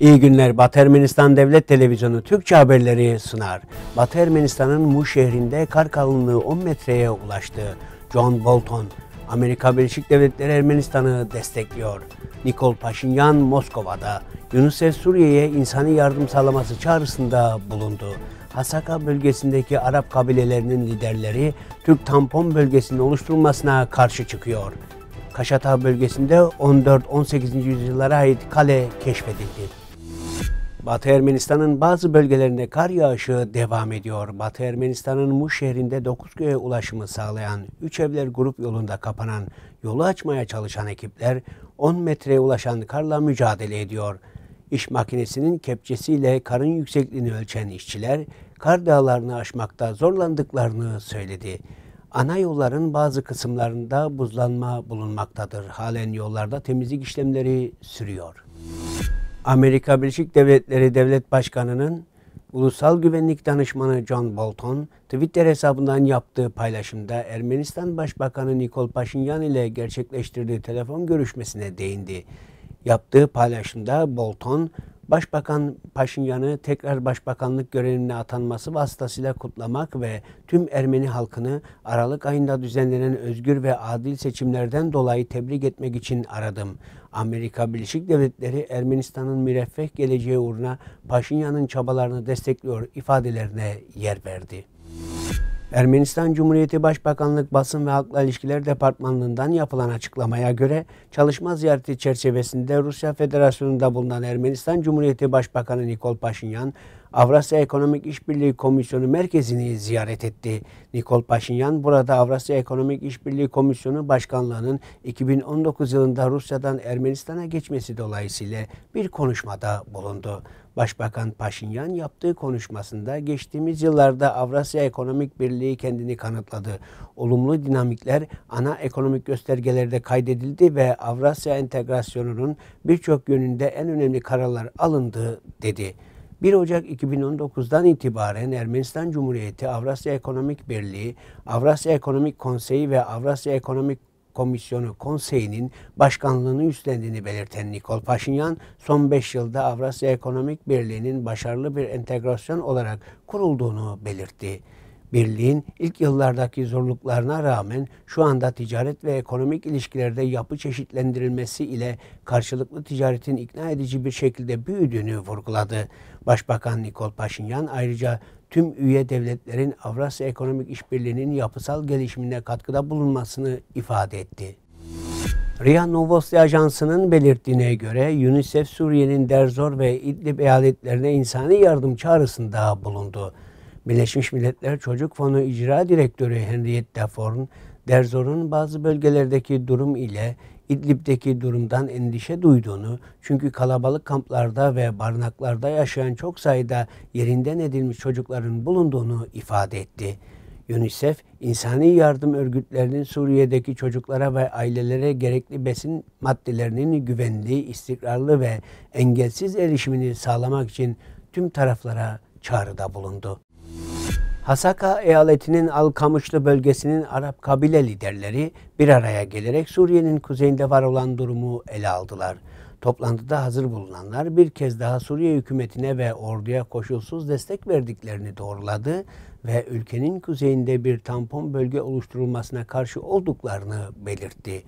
İyi günler. Batı Ermenistan Devlet Televizyonu Türkçe haberleri sunar. Batı Ermenistan'ın Muş şehrinde kar kalınlığı 10 metreye ulaştı. John Bolton, Amerika Birleşik Devletleri Ermenistan'ı destekliyor. Nikol Paşinyan Moskova'da. UNICEF Suriye'ye insani yardım sağlaması çağrısında bulundu. Hasaka bölgesindeki Arap kabilelerinin liderleri Türk tampon bölgesinin oluşturulmasına karşı çıkıyor. Kaşata bölgesinde 14-18. yüzyıllara ait kale keşfedildi. Batı Ermenistan'ın bazı bölgelerinde kar yağışı devam ediyor. Batı Ermenistan'ın Muş şehrinde köye ulaşımı sağlayan üç Evler Grup yolunda kapanan yolu açmaya çalışan ekipler 10 metreye ulaşan karla mücadele ediyor. İş makinesinin kepçesiyle karın yüksekliğini ölçen işçiler kar dağlarını aşmakta zorlandıklarını söyledi. Ana yolların bazı kısımlarında buzlanma bulunmaktadır. Halen yollarda temizlik işlemleri sürüyor. Amerika Birleşik Devletleri Devlet Başkanı'nın Ulusal Güvenlik Danışmanı John Bolton Twitter hesabından yaptığı paylaşımda Ermenistan Başbakanı Nikol Paşinyan ile gerçekleştirdiği telefon görüşmesine değindi. Yaptığı paylaşımda Bolton Başbakan Paşinyan'ı tekrar başbakanlık görevine atanması vasıtasıyla kutlamak ve tüm Ermeni halkını Aralık ayında düzenlenen özgür ve adil seçimlerden dolayı tebrik etmek için aradım. Amerika Birleşik Devletleri Ermenistan'ın müreffeh geleceği uğruna Paşinyan'ın çabalarını destekliyor ifadelerine yer verdi. Ermenistan Cumhuriyeti Başbakanlık Basın ve Halkla İlişkiler Departmanlığından yapılan açıklamaya göre çalışma ziyareti çerçevesinde Rusya Federasyonu'nda bulunan Ermenistan Cumhuriyeti Başbakanı Nikol Paşinyan, Avrasya Ekonomik İşbirliği Komisyonu merkezini ziyaret etti. Nikol Paşinyan burada Avrasya Ekonomik İşbirliği Komisyonu Başkanlığı'nın 2019 yılında Rusya'dan Ermenistan'a geçmesi dolayısıyla bir konuşmada bulundu. Başbakan Paşinyan yaptığı konuşmasında geçtiğimiz yıllarda Avrasya Ekonomik Birliği kendini kanıtladı. Olumlu dinamikler ana ekonomik göstergelerde kaydedildi ve Avrasya entegrasyonunun birçok yönünde en önemli kararlar alındı dedi. 1 Ocak 2019'dan itibaren Ermenistan Cumhuriyeti, Avrasya Ekonomik Birliği, Avrasya Ekonomik Konseyi ve Avrasya Ekonomik Komisyonu Konseyi'nin başkanlığını üstlendiğini belirten Nikol Paşinyan, son 5 yılda Avrasya Ekonomik Birliği'nin başarılı bir entegrasyon olarak kurulduğunu belirtti. Birliğin ilk yıllardaki zorluklarına rağmen şu anda ticaret ve ekonomik ilişkilerde yapı çeşitlendirilmesi ile karşılıklı ticaretin ikna edici bir şekilde büyüdüğünü vurguladı. Başbakan Nikol Paşinyan ayrıca tüm üye devletlerin Avrasya Ekonomik İşbirliği'nin yapısal gelişimine katkıda bulunmasını ifade etti. RIA Novosti Ajansı'nın belirttiğine göre UNICEF Suriye'nin Derzor ve İdlib eyaletlerine insani yardım çağrısında bulundu. Birleşmiş Milletler Çocuk Fonu İcra Direktörü Henriette Daforn, Derzor'un bazı bölgelerdeki durum ile İdlib'deki durumdan endişe duyduğunu, çünkü kalabalık kamplarda ve barınaklarda yaşayan çok sayıda yerinden edilmiş çocukların bulunduğunu ifade etti. UNICEF, insani yardım örgütlerinin Suriye'deki çocuklara ve ailelere gerekli besin maddelerinin güvenli, istikrarlı ve engelsiz erişimini sağlamak için tüm taraflara çağrıda bulundu. Hasaka eyaletinin Alkamışlı bölgesinin Arap kabile liderleri bir araya gelerek Suriye'nin kuzeyinde var olan durumu ele aldılar. Toplantıda hazır bulunanlar bir kez daha Suriye hükümetine ve orduya koşulsuz destek verdiklerini doğruladı ve ülkenin kuzeyinde bir tampon bölge oluşturulmasına karşı olduklarını belirtti.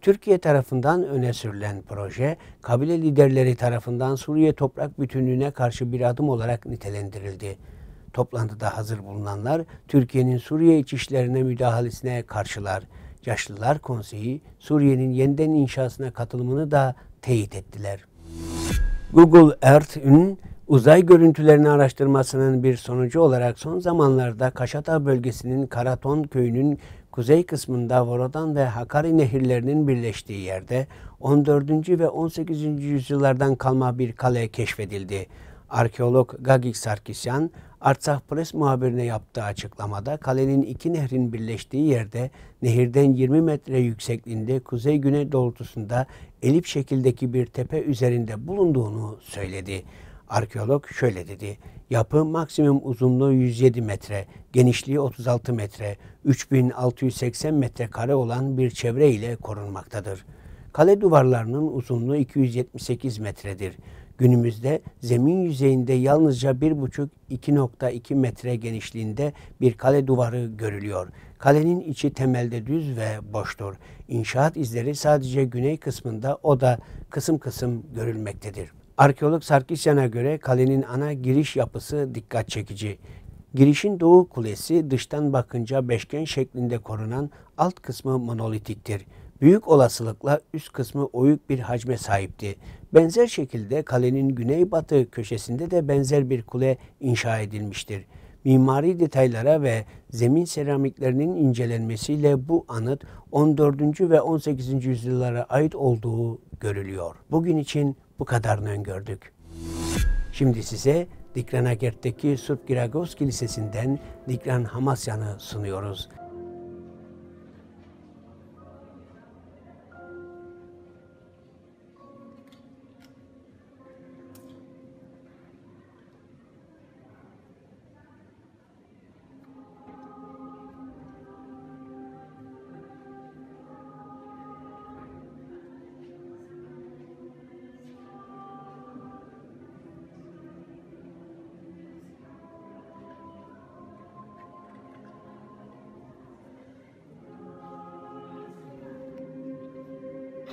Türkiye tarafından öne sürülen proje, kabile liderleri tarafından Suriye toprak bütünlüğüne karşı bir adım olarak nitelendirildi toplantıda hazır bulunanlar Türkiye'nin Suriye iç işlerine müdahalesine karşılar. Yaşlılar Konseyi Suriye'nin yeniden inşasına katılımını da teyit ettiler. Google Earth'ün uzay görüntülerini araştırmasının bir sonucu olarak son zamanlarda Kaşata bölgesinin Karaton köyünün kuzey kısmında Vorodan ve Hakari nehirlerinin birleştiği yerde 14. ve 18. yüzyıllardan kalma bir kale keşfedildi. Arkeolog Gagik Sarkisyan, Artsakh Press muhabirine yaptığı açıklamada kalenin iki nehrin birleştiği yerde nehirden 20 metre yüksekliğinde kuzey-güney doğrultusunda elip şekildeki bir tepe üzerinde bulunduğunu söyledi. Arkeolog şöyle dedi. Yapı maksimum uzunluğu 107 metre, genişliği 36 metre, 3680 metrekare olan bir çevre ile korunmaktadır. Kale duvarlarının uzunluğu 278 metredir günümüzde zemin yüzeyinde yalnızca 1,5-2,2 metre genişliğinde bir kale duvarı görülüyor. Kalenin içi temelde düz ve boştur. İnşaat izleri sadece güney kısmında o da kısım kısım görülmektedir. Arkeolog Sarkisyan'a göre kalenin ana giriş yapısı dikkat çekici. Girişin doğu kulesi dıştan bakınca beşgen şeklinde korunan alt kısmı monolitiktir büyük olasılıkla üst kısmı oyuk bir hacme sahipti. Benzer şekilde kalenin güneybatı köşesinde de benzer bir kule inşa edilmiştir. Mimari detaylara ve zemin seramiklerinin incelenmesiyle bu anıt 14. ve 18. yüzyıllara ait olduğu görülüyor. Bugün için bu kadarını öngördük. Şimdi size Diklanakert'teki Surp Giragos Kilisesi'nden Dikran Hamasyan'ı sunuyoruz.